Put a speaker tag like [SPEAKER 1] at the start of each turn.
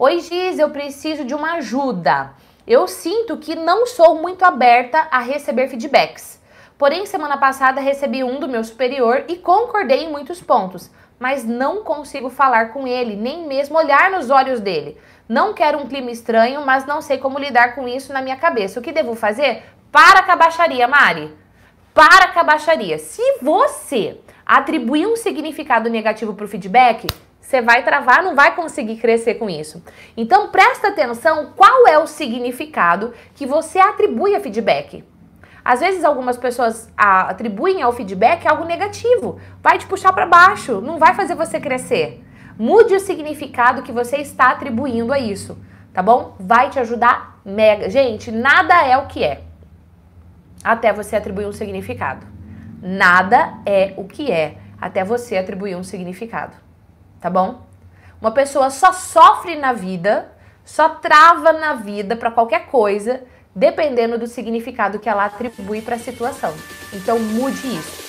[SPEAKER 1] Oi, Giz, eu preciso de uma ajuda. Eu sinto que não sou muito aberta a receber feedbacks. Porém, semana passada recebi um do meu superior e concordei em muitos pontos, mas não consigo falar com ele, nem mesmo olhar nos olhos dele. Não quero um clima estranho, mas não sei como lidar com isso na minha cabeça. O que devo fazer? Para com a baixaria, Mari. Para com a baixaria. Se você atribuir um significado negativo para o feedback, você vai travar, não vai conseguir crescer com isso. Então presta atenção qual é o significado que você atribui a feedback. Às vezes algumas pessoas atribuem ao feedback algo negativo, vai te puxar para baixo, não vai fazer você crescer. Mude o significado que você está atribuindo a isso, tá bom? Vai te ajudar mega. Gente, nada é o que é. Até você atribuir um significado. Nada é o que é até você atribuir um significado tá bom? Uma pessoa só sofre na vida, só trava na vida para qualquer coisa, dependendo do significado que ela atribui para a situação. Então mude isso.